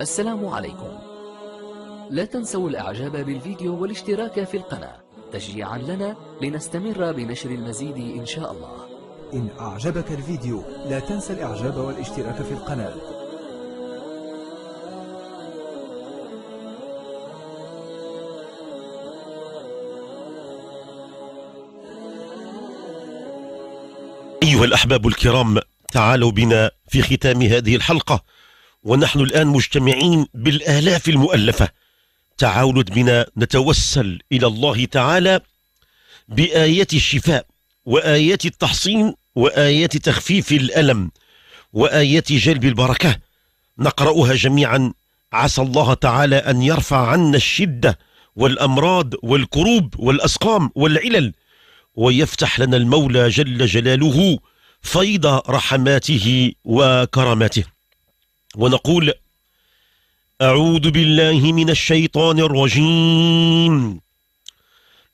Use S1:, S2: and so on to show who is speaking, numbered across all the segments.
S1: السلام عليكم لا تنسوا الإعجاب بالفيديو والاشتراك في القناة تشجيعا لنا لنستمر بنشر المزيد إن شاء الله إن أعجبك الفيديو لا تنسى الإعجاب والاشتراك في القناة أيها الأحباب الكرام تعالوا بنا في ختام هذه الحلقة ونحن الآن مجتمعين بالآلاف المؤلفة تعاونت بنا نتوسل إلى الله تعالى بآيات الشفاء وآيات التحصين وآيات تخفيف الألم وآيات جلب البركة نقرأها جميعا عسى الله تعالى أن يرفع عنا الشدة والأمراض والكروب والأسقام والعلل ويفتح لنا المولى جل جلاله فيض رحماته وكراماته ونقول أعوذ بالله من الشيطان الرجيم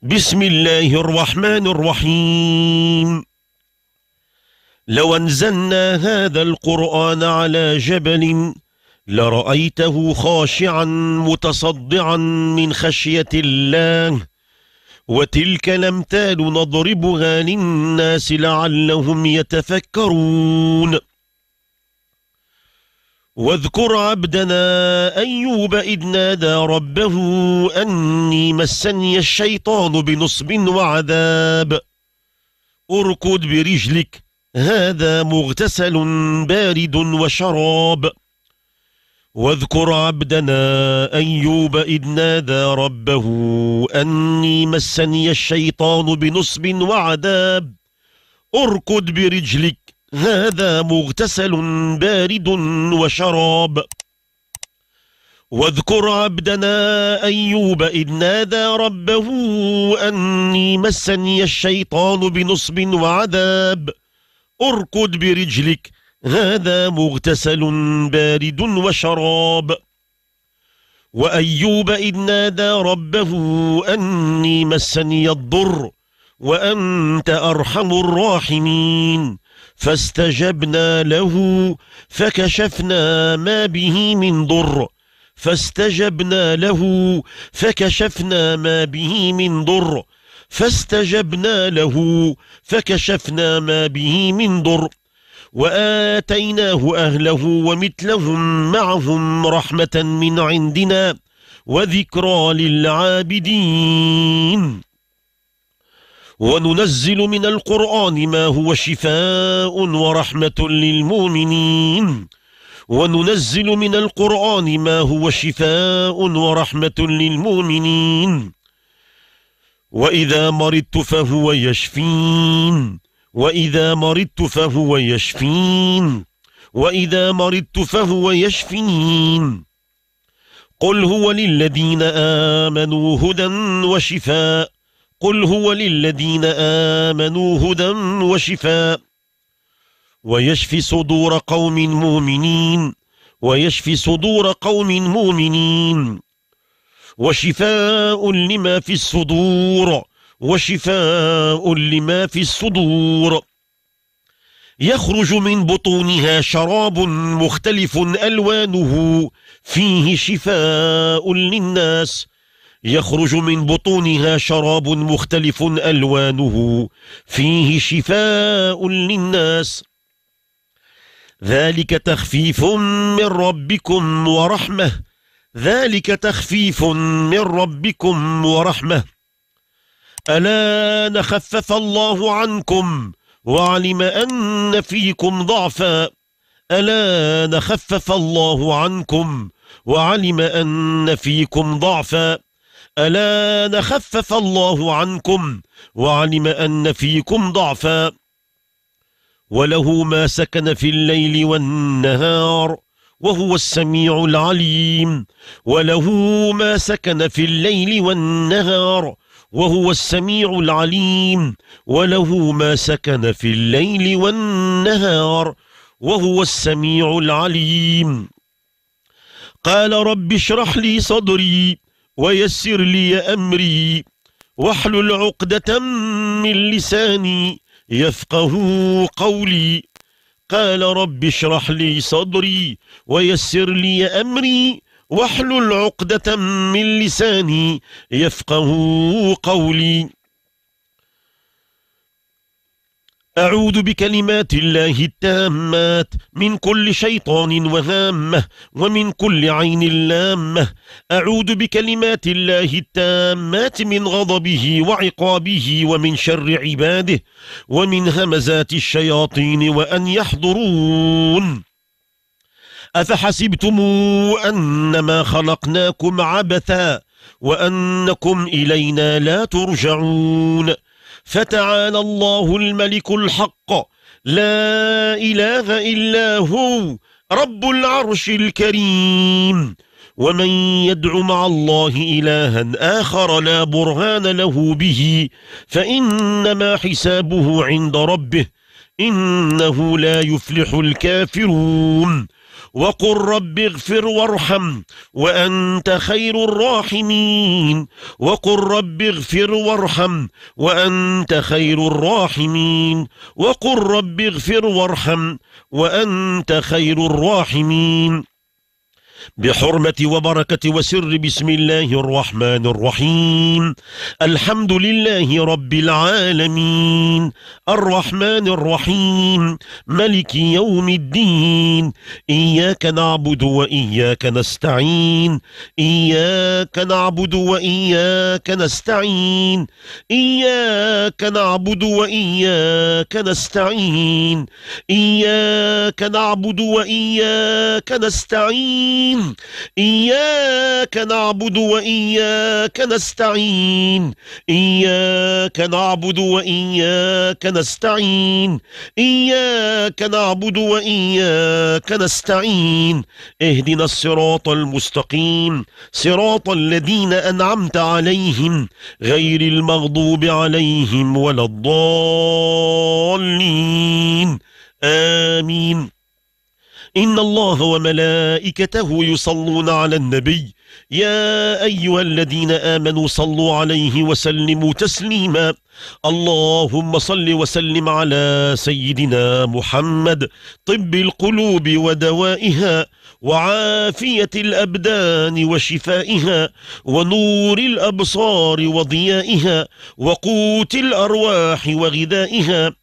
S1: بسم الله الرحمن الرحيم لو أنزلنا هذا القرآن على جبل لرأيته خاشعا متصدعا من خشية الله وتلك الأمثال نضربها للناس لعلهم يتفكرون واذكر عبدنا أيوب إذ نادى ربه أني مسني الشيطان بنصب وعذاب اركض برجلك هذا مغتسل بارد وشراب واذكر عبدنا أيوب إذ نادى ربه أني مسني الشيطان بنصب وعذاب اركض برجلك هذا مغتسل بارد وشراب واذكر عبدنا أيوب إذ نادى ربه أني مسني الشيطان بنصب وعذاب اركض برجلك هذا مغتسل بارد وشراب وأيوب إذ نادى ربه أني مسني الضر وأنت أرحم الراحمين فاستجبنا له فكشفنا ما به من ضر فاستجبنا له فكشفنا ما به من ضر فاستجبنا له فكشفنا ما به من ضر واتيناه اهله ومثلهم معهم رحمه من عندنا وذكرى للعابدين وننزل من القرآن ما هو شفاء ورحمة للمؤمنين وننزل من القرآن ما هو شفاء ورحمة للمؤمنين وإذا مرضت فهو يشفين وإذا مرضت فهو يشفين وإذا مرضت فهو يشفين قل هو للذين آمنوا هدى وشفاء قل هو للذين آمنوا هدى وشفاء ويشفي صدور قوم مؤمنين ويشفي صدور قوم مؤمنين وشفاء لما في الصدور وشفاء لما في الصدور يخرج من بطونها شراب مختلف ألوانه فيه شفاء للناس يخرج من بطونها شراب مختلف ألوانه فيه شفاء للناس ذلك تخفيف من ربكم ورحمة ذلك تخفيف من ربكم ورحمة ألا نخفف الله عنكم وعلم أن فيكم ضعفا ألا نخفف الله عنكم وعلم أن فيكم ضعفا ألا نخفف الله عنكم وعلم أن فيكم ضعفا وله ما سكن في الليل والنهار وهو السميع العليم وله ما سكن في الليل والنهار وهو السميع العليم وله ما سكن في الليل والنهار وهو السميع العليم قال رب اشرح لي صدري ويسر لي أمري واحلل عقدة من لساني يفقه قولي قال رب اشرح لي صدري ويسر لي أمري واحلل عقدة من لساني يفقه قولي أعوذ بكلمات الله التامات من كل شيطان وهامة ومن كل عين لامة أعوذ بكلمات الله التامات من غضبه وعقابه ومن شر عباده ومن همزات الشياطين وأن يحضرون أفحسبتم أنما خلقناكم عبثا وأنكم إلينا لا ترجعون فتعالى الله الملك الحق لا إله إلا هو رب العرش الكريم ومن يدع مع الله إلها آخر لا برهان له به فإنما حسابه عند ربه إنه لا يفلح الكافرون وقل رب اغفر وارحم وأنت خير الراحمين وقل رب اغفر وارحم وأنت خير الراحمين وقل رب اغفر وارحم وأنت خير الراحمين بحرمة وبركة وسر بسم الله الرحمن الرحيم الحمد لله رب العالمين الرحمن الرحيم ملك يوم الدين إياك نعبد وإياك نستعين إياك نعبد وإياك نستعين إياك نعبد وإياك نستعين إياك نعبد وإياك نستعين الرحيم إياك نعبد وإياك نستعين إياك نعبد وإياك نستعين إياك نعبد وإياك نستعين اهدنا الصراط المستقيم صراط الذين أنعمت عليهم غير المغضوب عليهم ولا الضالين آمين إن الله وملائكته يصلون على النبي يا أيها الذين آمنوا صلوا عليه وسلموا تسليما اللهم صل وسلم على سيدنا محمد طب القلوب ودوائها وعافية الأبدان وشفائها ونور الأبصار وضيائها وقوت الأرواح وغذائها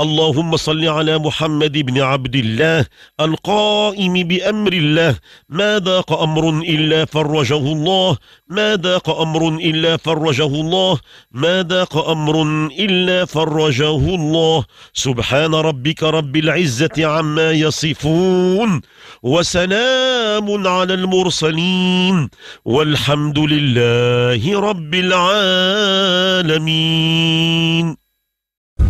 S1: اللهم صل على محمد بن عبد الله القائم بأمر الله ما ذاق أمر إلا فرجه الله ما ذاق أمر إلا فرجه الله ما ذاق أمر إلا فرجه الله سبحان ربك رب العزة عما يصفون وسلام على المرسلين والحمد لله رب العالمين